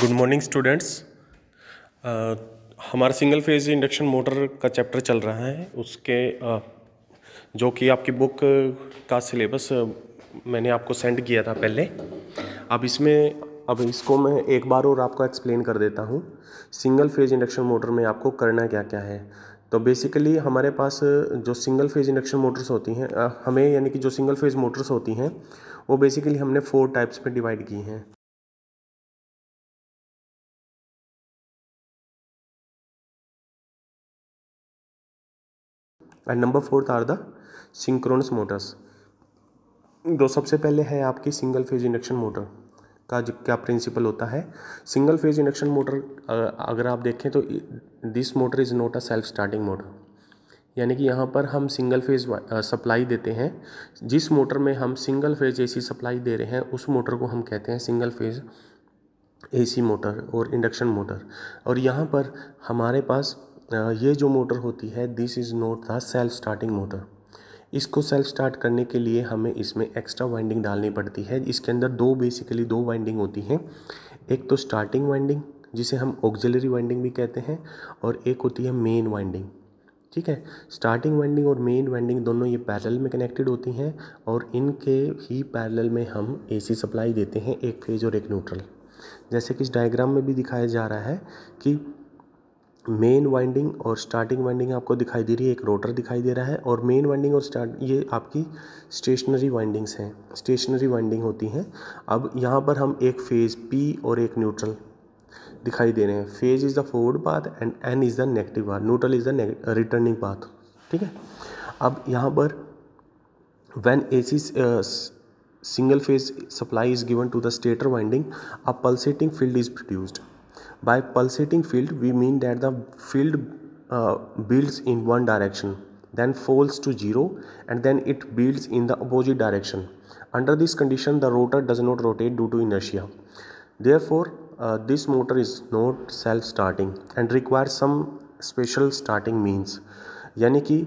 Good morning students हमारा single phase induction motor का chapter चल रहा है उसके uh, जो कि आपकी बुक का सिलेबस मैंने आपको सेंड किया था पहले अब इसमें अब इसको मैं एक बार और आपको एक्सप्लेन कर देता हूँ सिंगल फेज इंडक्शन मोटर में आपको करना क्या क्या है तो बेसिकली हमारे पास जो सिंगल फेज इंडक्शन मोटर्स होती हैं हमें यानी कि जो सिंगल फेज मोटर्स होती हैं वो बेसिकली हमने फोर टाइप्स में डिवाइड की हैं and number fourth are the synchronous motors जो सबसे पहले है आपकी सिंगल फेज इंडक्शन मोटर का क्या प्रिंसिपल होता है सिंगल फेज इंडक्शन मोटर अगर आप देखें तो this motor is not a self starting motor यानी कि यहाँ पर हम सिंगल फेज सप्लाई देते हैं जिस मोटर में हम सिंगल फेज एसी सप्लाई दे रहे हैं उस मोटर को हम कहते हैं सिंगल फेज एसी मोटर और इंडक्शन मोटर और यहाँ पर हमारे पास ये जो मोटर होती है this is not the self starting motor इसको सेल्फ स्टार्ट करने के लिए हमें इसमें एक्स्ट्रा वाइंडिंग डालनी पड़ती है इसके अंदर दो बेसिकली दो वाइंडिंग होती हैं एक तो स्टार्टिंग वाइंडिंग जिसे हम ऑक्जिलरी वाइंडिंग भी कहते हैं और एक होती है मेन वाइंडिंग ठीक है स्टार्टिंग वाइंडिंग और मेन वाइंडिंग दोनों ये पैरेलल में कनेक्टेड होती हैं और इनके ही पैरेलल में हम एसी सप्लाई देते हैं एक फेज और एक न्यूट्रल जैसे कि इस डायग्राम में भी दिखाया जा रहा है कि मेन वाइंडिंग और स्टार्टिंग वाइंडिंग आपको दिखाई दे रही है एक रोटर दिखाई दे रहा है और मेन वाइंडिंग और स्टार्ट ये आपकी स्टेशनरी वाइंडिंग्स हैं स्टेशनरी वाइंडिंग होती हैं अब यहाँ पर हम एक फेज़ पी और एक न्यूट्रल दिखाई दे रहे हैं phase is the forward path and N is the negative path neutral is the returning path ठीक है अब यहाँ पर when A C single phase supply is given to the stator winding a pulsating field is produced By pulsating field, we mean that the field uh, builds in one direction, then falls to zero, and then it builds in the opposite direction. Under this condition, the rotor does not rotate due to inertia. Therefore, uh, this motor is not self-starting and requires some special starting means. यानी कि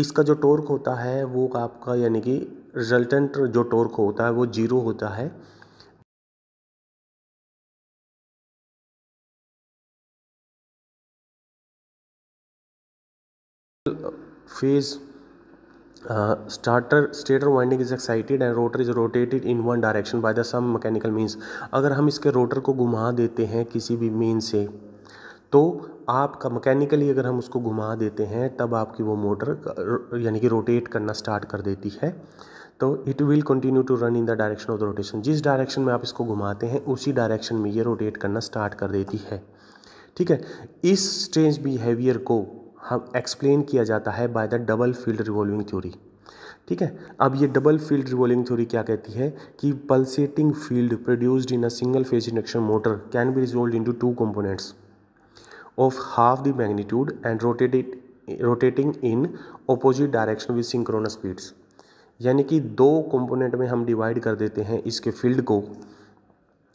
इसका जो torque होता है वो आपका यानी कि रिजल्टेंट जो टोर्क होता है वो जीरो होता है phase uh, starter stator winding is excited and rotor is rotated in one direction by the some mechanical means अगर हम इसके rotor को घुमा देते हैं किसी भी मीन से तो आपका मैकेनिकली अगर हम उसको घुमा देते हैं तब आपकी वो मोटर यानी कि रोटेट करना स्टार्ट कर देती है तो it will continue to run in the direction of the rotation जिस डायरेक्शन में आप इसको घुमाते हैं उसी डायरेक्शन में ये रोटेट करना स्टार्ट कर देती है ठीक है इस स्ट्रेंज बिहेवियर को हम एक्सप्लेन किया जाता है by the double field revolving theory ठीक है अब ये डबल फील्ड रिवॉल्विंग थ्योरी क्या कहती है कि pulsating field produced in a single phase induction motor can be resolve into two components of half the magnitude and rotated rotating in opposite direction with synchronous speeds यानी कि दो component में हम divide कर देते हैं इसके फील्ड को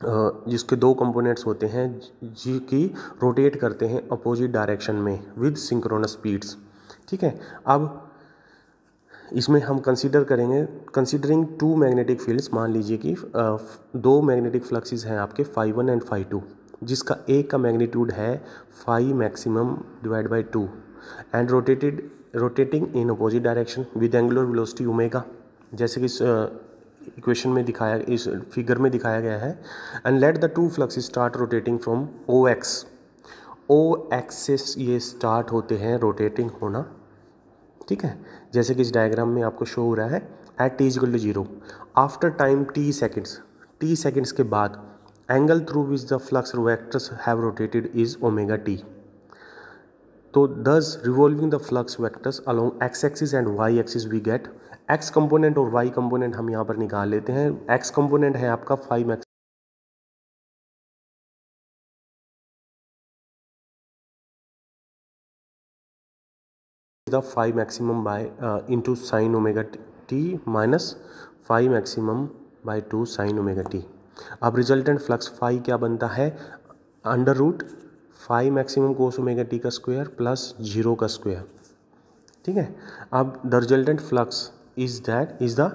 जिसके दो कंपोनेंट्स होते हैं जी की रोटेट करते हैं अपोजिट डायरेक्शन में विद सिंक्रोनस स्पीड्स ठीक है अब इसमें हम कंसीडर करेंगे कंसीडरिंग टू मैग्नेटिक फील्ड्स मान लीजिए कि दो मैग्नेटिक फ्लक्सेस हैं आपके phi one and phi two जिसका एक का मैग्नीट्यूड है phi maximum divide by two and rotated rotating in opposite direction with angular velocity omega जैसे कि इक्वेशन में दिखाया इस फिगर में दिखाया गया है and let the two flux start rotating from O X O axes ये स्टार्ट होते हैं रोटेटिंग होना ठीक है जैसे कि इस डायग्राम में आपको शो हो रहा है at T equal to zero after time T seconds T seconds के बाद angle through which the flux vectors have rotated is omega T तो thus revolving the flux vectors along X axis and Y axis we get X component और Y component हम यहाँ पर निकाल लेते हैं एक्स कंपोनेंट है आपका phi X the phi maximum by into sine omega T minus phi maximum by two sine omega T अब रिजल्टेंट फ्लक्स फाइव क्या बनता है under root phi maximum cos omega T का स्क्वायर प्लस जीरो का square ठीक है अब the resultant flux is that is the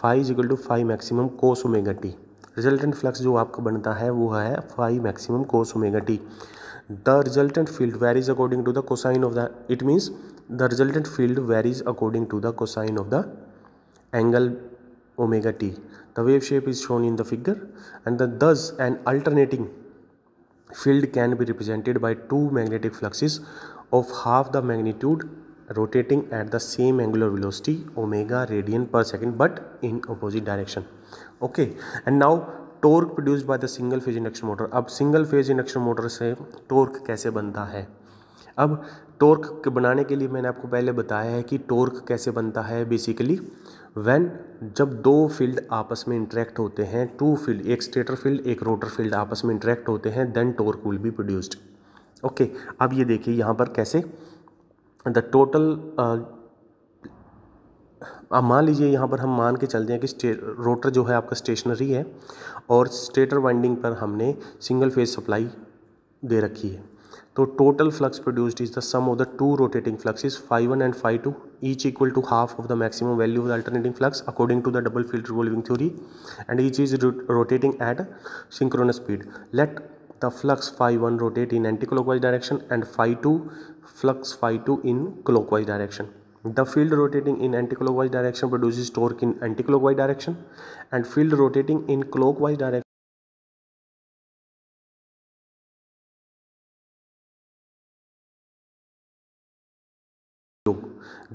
phi is equal to phi maximum cos omega T resultant flux जो आपका बनता है वो है phi maximum cos omega T the resultant field varies according to the cosine of the it means the resultant field varies according to the cosine of the angle omega T the wave shape is shown in the figure and the thus and alternating field can be represented by two magnetic fluxes of half the magnitude rotating at the same angular velocity omega radian per second but in opposite direction okay and now torque produced by the single phase induction motor अब single phase induction motor से torque कैसे बनता है अब torque के बनाने के लिए मैंने आपको पहले बताया है कि टोर्क कैसे बनता है बेसिकली वैन जब दो फील्ड आपस में इंटरेक्ट होते हैं टू फील्ड एक स्टेटर फील्ड एक रोटर फील्ड आपस में इंटरेक्ट होते हैं then torque will be produced okay अब ये देखिए यहाँ पर कैसे द टोटल आप मान लीजिए यहाँ पर हम मान के चलते हैं कि स्टे रोटर जो है आपका स्टेशनरी है और स्टेटर वाइंडिंग पर हमने सिंगल फेज सप्लाई दे रखी है तो total flux produced is the sum of the two rotating fluxes phi one and phi two each equal to half of the maximum value of the alternating flux according to the double field revolving theory and each is rotating at synchronous speed let the flux phi 1 rotate in anticlockwise direction and phi 2 flux phi 2 in clockwise direction the field rotating in anticlockwise direction produces torque in anticlockwise direction and field rotating in clockwise direction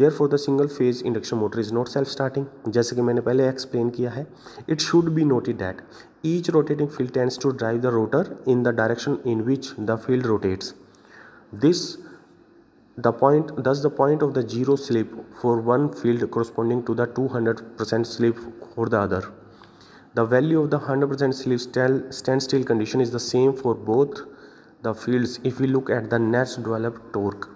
therefore the single phase induction motor is not self starting just like maine pehle explain kiya hai it should be noted that each rotating field tends to drive the rotor in the direction in which the field rotates this the point thus the point of the zero slip for one field corresponding to the 200% slip for the other the value of the 100% slip standstill condition is the same for both the fields if we look at the net developed torque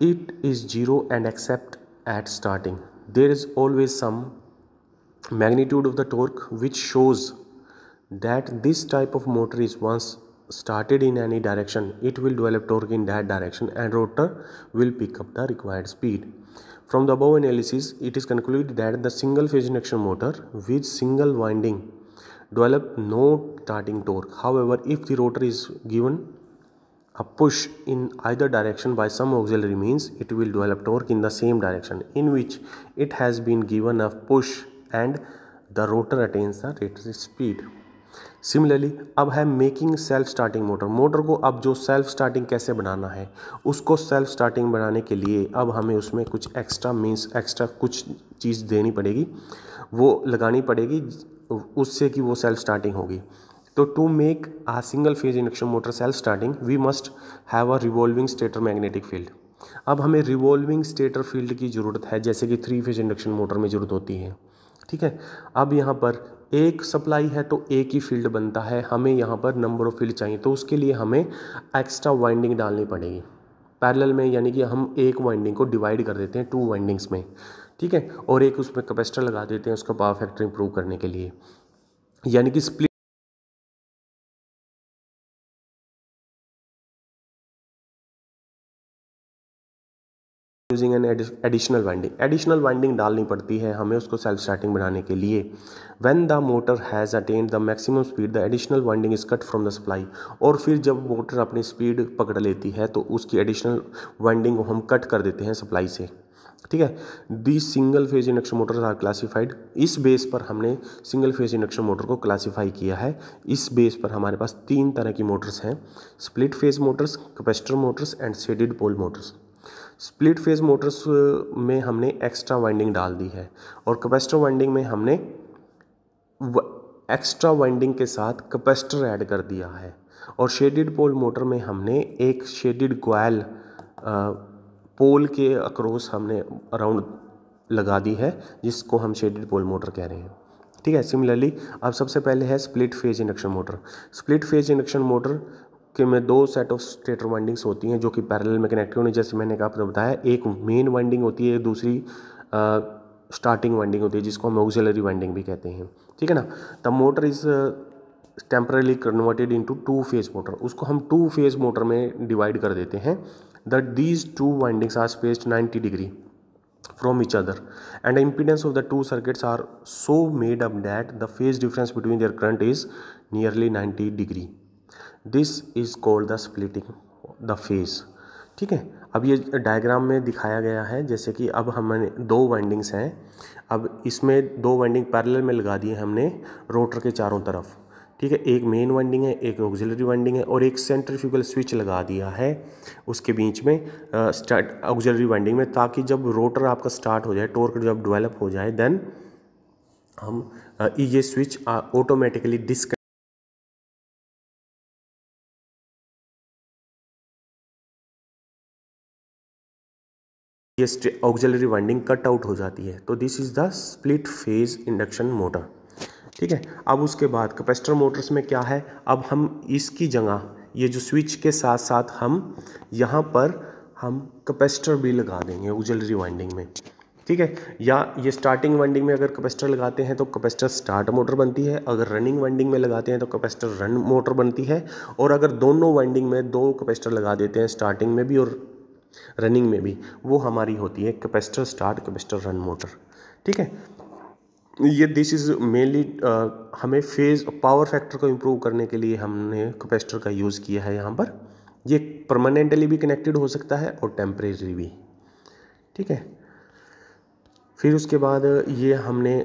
it is 0 and except at starting there is always some magnitude of the torque which shows that this type of motor is once started in any direction it will develop torque in that direction and rotor will pick up the required speed from the above analysis it is concluded that the single phase induction motor with single winding develop no starting torque however if the rotor is given a push in either direction by some auxiliary means it will develop torque in the same direction in which it has been given a push and the rotor attains the rated speed similarly अब है making self starting motor motor को अब जो self starting कैसे बनाना है उसको self starting बनाने के लिए अब हमें उसमें कुछ एक्स्ट्रा मीन्स एक्स्ट्रा कुछ चीज़ देनी पड़ेगी वो लगानी पड़ेगी उससे कि वो सेल्फ स्टार्टिंग होगी तो to make a single phase induction motor self starting we must have a revolving stator magnetic field अब हमें रिवॉल्विंग स्टेटर फील्ड की ज़रूरत है जैसे कि थ्री फेज इंडक्शन मोटर में ज़रूरत होती है ठीक है अब यहाँ पर एक सप्लाई है तो एक ही फील्ड बनता है हमें यहाँ पर नंबर ऑफ़ फील्ड चाहिए तो उसके लिए हमें एक्स्ट्रा वाइंडिंग डालनी पड़ेगी पैरेलल में यानी कि हम एक वाइंडिंग को डिवाइड कर देते हैं टू वाइंडिंग्स में ठीक है और एक उसमें कैपेसिटर लगा देते हैं उसका पावर फैक्टर इंप्रूव करने के लिए यानी कि split using an additional winding additional winding डालनी पड़ती है हमें उसको सेल्फ स्टार्टिंग बनाने के लिए when the motor has attend the maximum speed the additional winding is cut from the supply और फिर जब मोटर अपनी स्पीड पकड़ लेती है तो उसकी एडिशनल वाइंडिंग को हम कट कर देते हैं सप्लाई से ठीक है the single phase induction motors are classified इस बेस पर हमने सिंगल फेज इंडक्शन मोटर को क्लासिफाई किया है इस बेस पर हमारे पास तीन तरह की मोटर्स हैं split phase motors capacitor motors and shaded pole motors split phase motors में हमने एक्स्ट्रा वाइंडिंग डाल दी है और कैपेसिटर वाइंडिंग में हमने एक्स्ट्रा वाइंडिंग के साथ कैपेसिटर ऐड कर दिया है और शेडिड पोल मोटर में हमने एक शेडिड कोयल पोल के अक्रॉस हमने अराउंड लगा दी है जिसको हम शेडिड पोल मोटर कह रहे हैं ठीक है सिमिलरली अब सबसे पहले है split phase induction motor split phase induction motor कि में दो सेट ऑफ स्टेटर वाइंडिंग्स होती हैं जो कि पैरेलल में कनेक्टेड होने जैसे मैंने आपको तो बताया एक मेन वाइंडिंग होती है दूसरी स्टार्टिंग वाइंडिंग होती है जिसको हम ऑक्सिलरी वाइंडिंग भी कहते हैं ठीक है ना the motor is temporarily converted in two phase motor उसको हम टू फेज मोटर में डिवाइड कर देते हैं that these two windings are spaced ninety degree from each other and impedance of the two circuits are so made up that the phase difference between their current is nearly ninety degree this is called the splitting the phase ठीक है अब ये diagram में दिखाया गया है जैसे कि अब हमने दो वाइंडिंग्स हैं अब इसमें दो वाइंडिंग पैरेलल में लगा दिए हमने रोटर के चारों तरफ ठीक है एक मेन वाइंडिंग है एक ऑक्जिलरी वाइंडिंग है और एक सेंट्रीफ्यूगल स्विच लगा दिया है उसके बीच में स्टार्ट ऑक्जिलरी वाइंडिंग में ताकि जब रोटर आपका स्टार्ट हो जाए टोर्क जब डेवलप हो जाए देन हम ये स्विच ऑटोमेटिकली डिस्क ये ऑक्जलरी वाइंडिंग कट आउट हो जाती है तो this is the split phase induction motor ठीक है अब उसके बाद कैपेसिटर मोटर्स में क्या है अब हम इसकी जगह ये जो स्विच के साथ साथ हम यहाँ पर हम कैपेसिटर भी लगा देंगे ऑक्जलरी वाइंडिंग में ठीक है या ये स्टार्टिंग वाइंडिंग में अगर कैपेसिटर लगाते हैं तो कैपेसिटर स्टार्ट मोटर बनती है अगर रनिंग वाइंडिंग में लगाते हैं तो कैपेसिटर रन मोटर बनती है और अगर दोनों वाइंडिंग में दो कैपेसिटर लगा देते हैं स्टार्टिंग में भी और रनिंग में भी वो हमारी होती है capacitor start capacitor run motor ठीक है ये दिस इज़ मेनली हमें फेज पावर फैक्टर को इम्प्रूव करने के लिए हमने कैपेसिटर का यूज़ किया है यहाँ पर ये परमानेंटली भी कनेक्टेड हो सकता है और टेम्परेरी भी ठीक है फिर उसके बाद ये हमने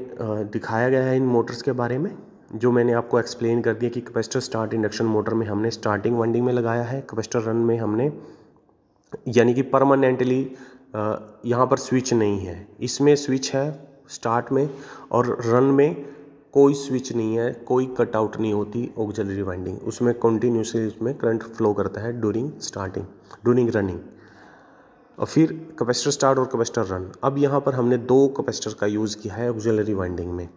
दिखाया गया है इन मोटर्स के बारे में जो मैंने आपको एक्सप्लेन कर दिया कि कैपेसिटर स्टार्ट इंडक्शन मोटर में हमने स्टार्टिंग वाइंडिंग में लगाया है कैपेसिटर रन में हमने यानी कि परमानेंटली यहाँ पर स्विच नहीं है इसमें स्विच है स्टार्ट में और रन में कोई स्विच नहीं है कोई कटआउट नहीं होती ऑक्जलरी वाइंडिंग उसमें कंटिन्यूसली उसमें करंट फ्लो करता है डूरिंग स्टार्टिंग ड्यूरिंग रनिंग और फिर कैपेसिटर स्टार्ट और कैपेसिटर रन अब यहाँ पर हमने दो कैपेसिटर का यूज़ किया है ऑक्जलरी वाइंडिंग में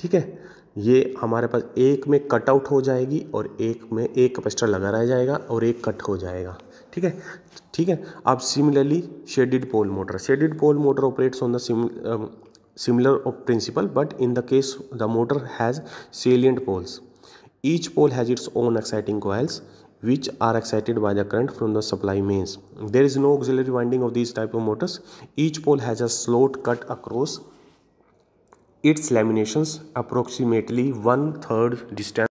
ठीक है ये हमारे पास एक में कटआउट हो जाएगी और एक में एक कैपेसिटर लगा रह जाएगा और एक कट हो जाएगा ठीक है ठीक है अब similarly shaded pole motor shaded pole motor operates on the similar principle but in the case the motor has salient poles each pole has its own exciting coils which are excited by the current from the supply mains there is no auxiliary winding of this type of motors each pole has a slot cut across its lamination approximately one third distance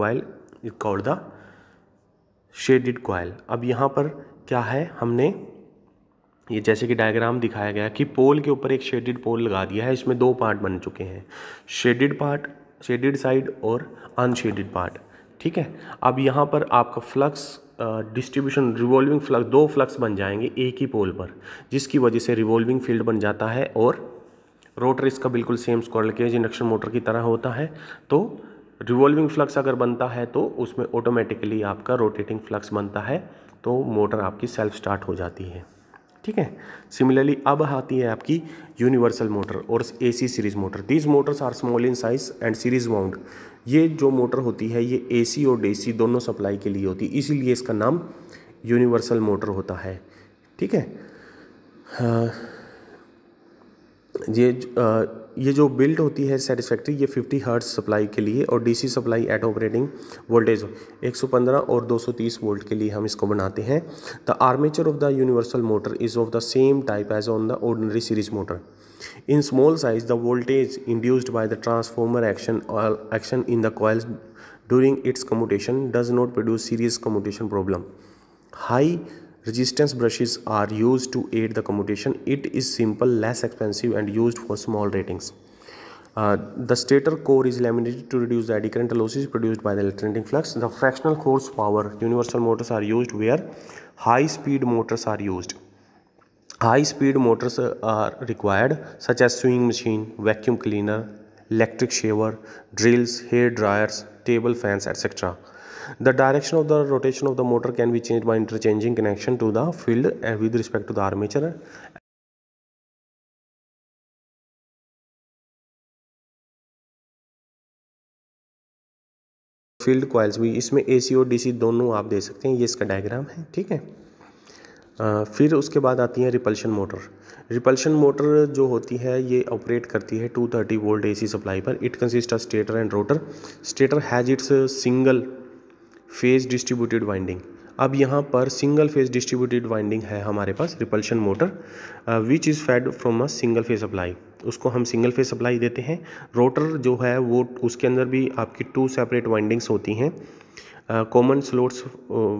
coil is called the shaded coil अब यहाँ पर क्या है हमने ये जैसे कि diagram दिखाया गया कि पोल के ऊपर एक शेडिड पोल लगा दिया है इसमें दो पार्ट बन चुके हैं शेडेड पार्ट शेडेड साइड और अनशेडेड पार्ट ठीक है अब यहाँ पर आपका फ्लक्स डिस्ट्रीब्यूशन रिवॉल्विंग फ्लक्स दो फ्लक्स बन जाएंगे एक ही पोल पर जिसकी वजह से रिवॉल्विंग फील्ड बन जाता है और रोटर इसका बिल्कुल same squirrel cage induction motor की तरह होता है तो रिवॉल्विंग फ्लक्स अगर बनता है तो उसमें ऑटोमेटिकली आपका रोटेटिंग फ्लक्स बनता है तो मोटर आपकी सेल्फ स्टार्ट हो जाती है ठीक है सिमिलरली अब आती है आपकी यूनिवर्सल मोटर और AC series motor these motors are small in size and series wound ये जो मोटर होती है ये एसी और डीसी दोनों सप्लाई के लिए होती है इसीलिए इसका नाम यूनिवर्सल मोटर होता है ठीक है हाँ। ये ये जो बिल्ट होती है सेटिस्फैक्ट्री ये 50 हर्ट्स सप्लाई के लिए और DC supply at operating voltage 115 और 230 वोल्ट के लिए हम इसको बनाते हैं the armature of the universal motor is of the same type as on the ordinary series motor in small size the voltage induced by the transformer action action in the coils during its commutation does not produce series commutation problem high resistance brushes are used to aid the commutation it is simple less expensive and used for small ratings uh, the stator core is laminated to reduce the eddy current losses produced by the alternating flux. The fractional power universal motors are used where high speed motors are used. High speed motors uh, are required such as swing machine, vacuum cleaner, electric shaver, drills, hair dryers, table fans etc. The direction of the rotation of the motor can be changed by interchanging connection to the field eh, with respect to the armature field coils भी इसमें ए और D दोनों आप दे सकते हैं ये इसका diagram है ठीक है आ, फिर उसके बाद आती है रिपल्शन मोटर रिपल्शन मोटर जो होती है ये ऑपरेट करती है 230 वोल्ट एसी सप्लाई पर it consist of stator and rotor stator has its single phase distributed winding अब यहाँ पर सिंगल फेज डिस्ट्रीब्यूटेड वाइंडिंग है हमारे पास repulsion motor which is fed from a single phase supply उसको हम सिंगल फेज सप्लाई देते हैं रोटर जो है वो उसके अंदर भी आपकी टू सेपरेट वाइंडिंग्स होती हैं common slots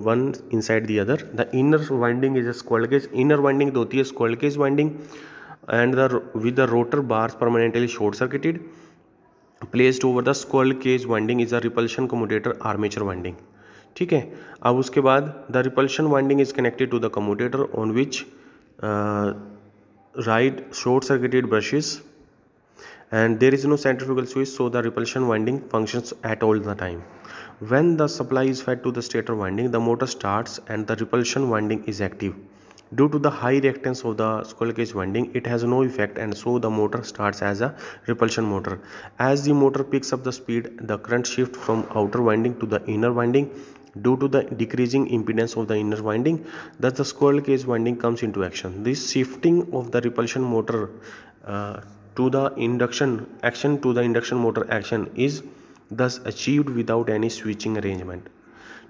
one inside the other the inner winding is a squirrel inner winding तो होती है squirrel cage winding and the with the rotor bars permanently short circuited placed over the squirrel cage winding is a repulsion commutator armature winding ठीक है अब उसके बाद the repulsion winding is connected to the commutator on which right short circuited brushes and there is no centrifugal switch so the repulsion winding function at all the time when the supply is fed to the stator winding the motor start and the repulsion winding is active due to the high reactance of the squirrel cage winding it has no effect and so the motor start as a repulsion motor as the motor picks up the speed the current shift from outer winding to the inner winding due to the decreasing impedance of the inner winding thus the squirrel cage winding comes into action this shifting of the repulsion motor uh, to the induction action to the induction motor action is thus achieved without any switching arrangement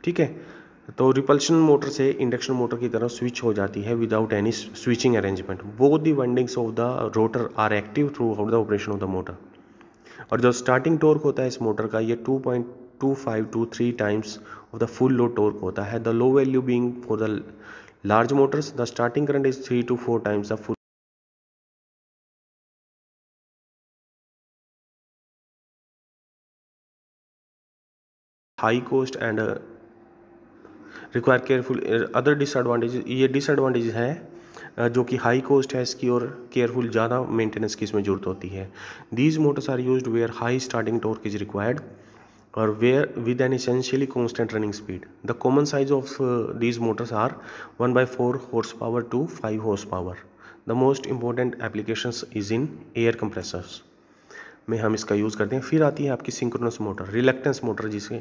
ठीक है तो repulsion motor से induction motor की तरह switch हो जाती है without any switching arrangement both the windings of the rotor are active throughout the operation of the motor और जो स्टार्टिंग टॉर्क होता है इस मोटर का ये 2.2 to two five three times of the full load torque होता है the low value being for the large motors the starting current is three to four times the full high cost and require careful other disadvantage ये disadvantage है uh, जो कि high cost है इसकी और careful ज़्यादा मेंटेनेंस की इसमें ज़रूरत होती है these motors are use where high starting torque is required or where with an essentially constant running speed. The common size of uh, these motors are 1 by 4 horsepower to 5 horsepower. The most important applications is in air compressors. में हम इसका use करते हैं फिर आती है आपकी synchronous motor reluctance motor जिसे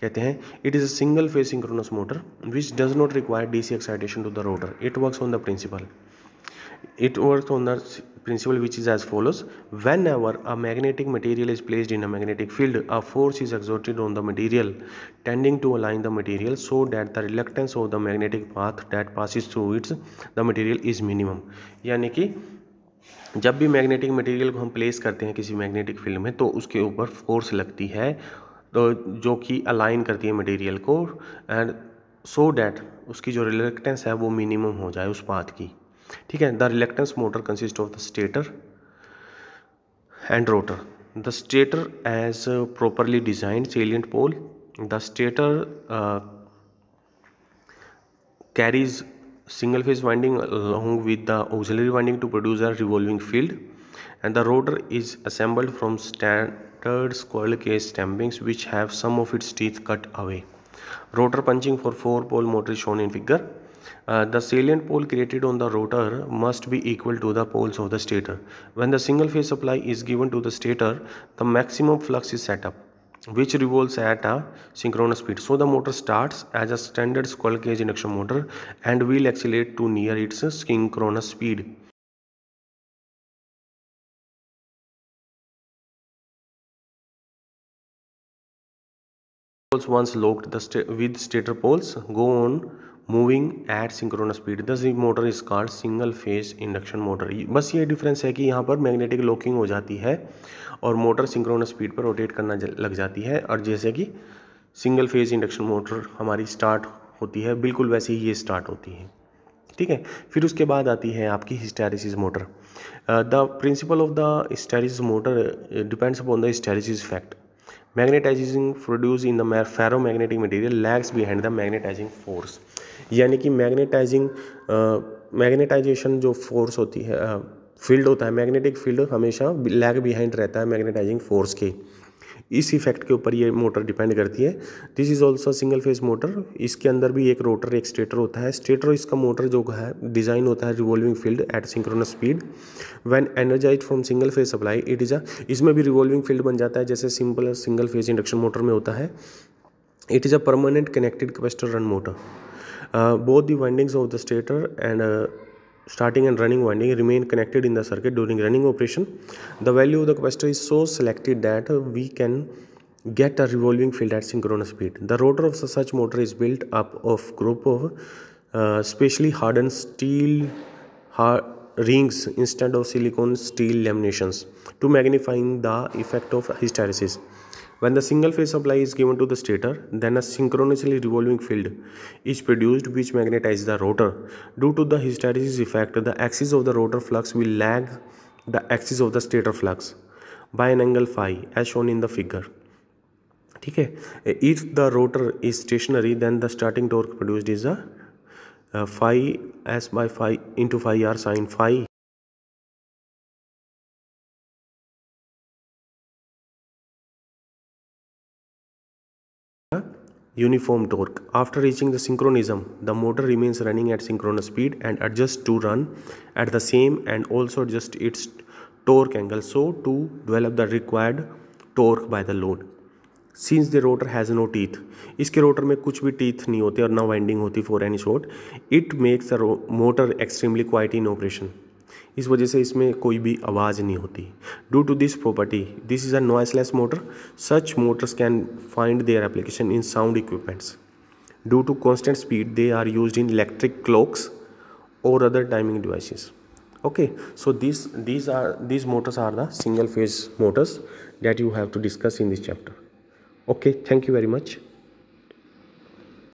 कहते हैं it is a single phase synchronous motor which does not require DC excitation to the rotor it works on the principle it works on the principle which is as follows whenever a magnetic material is placed in a magnetic field a force is exerted on the material tending to align the material so that the reluctance of the magnetic path that passes through its the material is minimum yani ki जब भी magnetic material को हम place करते हैं किसी magnetic field में तो उसके ऊपर फोर्स लगती है तो जो कि अलाइन करती है मटेरियल को एंड सो डैट उसकी जो रिलेक्टेंस है वो मिनिमम हो जाए उस पाथ की ठीक है the reluctance motor consist of the stator and rotor the stator has properly designed salient pole. The stator uh, carries single phase winding along with the auxiliary winding to produce a revolving field and the rotor is assembled from standard squirrel cage stampings which have some of its teeth cut away rotor punching for four pole motor is shown in figure uh, the salient pole created on the rotor must be equal to the poles of the stator. When the single phase supply is given to the stator, the maximum flux is set up which revolves at a synchronous speed. So the motor starts as a standard squirrel cage induction motor and will accelerate to near its synchronous speed. Once locked the with stator poles, go on moving at synchronous speed thus motor is card single phase induction motor बस ये difference है कि यहाँ पर magnetic locking हो जाती है और मोटर सिंक्रोन स्पीड पर रोटेट करना लग जाती है और जैसे कि सिंगल फेज इंडक्शन मोटर हमारी स्टार्ट होती है बिल्कुल वैसे ही ये स्टार्ट होती है ठीक है फिर उसके बाद आती है आपकी hysteresis motor the principle of the hysteresis motor depends upon the hysteresis fact in the in ferromagnetic material lags behind the magnetising force यानी कि मैग्नेटाइजिंग मैग्नेटाइजेशन जो फोर्स होती है फील्ड होता है मैग्नेटिक फील्ड हमेशा लैग बिहाइंड रहता है मैग्नेटाइजिंग फोर्स के इस इफेक्ट के ऊपर ये मोटर डिपेंड करती है this is also single phase motor इसके अंदर भी एक रोटर एक स्टेटर होता है स्टेटर इसका मोटर जो है डिज़ाइन होता है revolving field at synchronous speed when energise from single phase supply it is a इसमें भी रिवॉल्विंग फील्ड बन जाता है जैसे simple single phase induction motor में होता है it is a permanent connected capacitor run motor Uh, both the windings of the stator and uh, starting and running winding remain connected in the circuit during running operation. The value of the capacitor is so selected that uh, we can get a revolving field at synchronous speed. The rotor of such motor is built up of group of uh, specially hardened steel hard rings instead of silicon steel laminations to magnifying the effect of hysteresis. When the single phase supply is given to the stator, then a synchronously revolving field is produced which magnetizes the rotor. Due to the hysteresis effect, the axis of the rotor flux will lag the axis of the stator flux by an angle phi as shown in the figure. Okay. If the rotor is stationary, then the starting torque produced is a a uh, phi S phi five into phi R sine uniform torque. After reaching the synchronism, the motor remains running at synchronous speed and adjusts to run at the same and also adjust its torque angle so to develop the required torque by the load. Since the rotor has no teeth, इसके rotor में kuch bhi teeth nahi hote aur na winding hoti for any short, it makes the motor extremely quiet in operation. इस वजह से इसमें कोई भी आवाज़ नहीं होती due to this property this is a noiseless motor such motors can find their application in sound equipments due to constant speed they are use in electric clocks और other timing devices okay so this this are this motors are the single phase motors that you have to discuss in this chapter okay thank you very much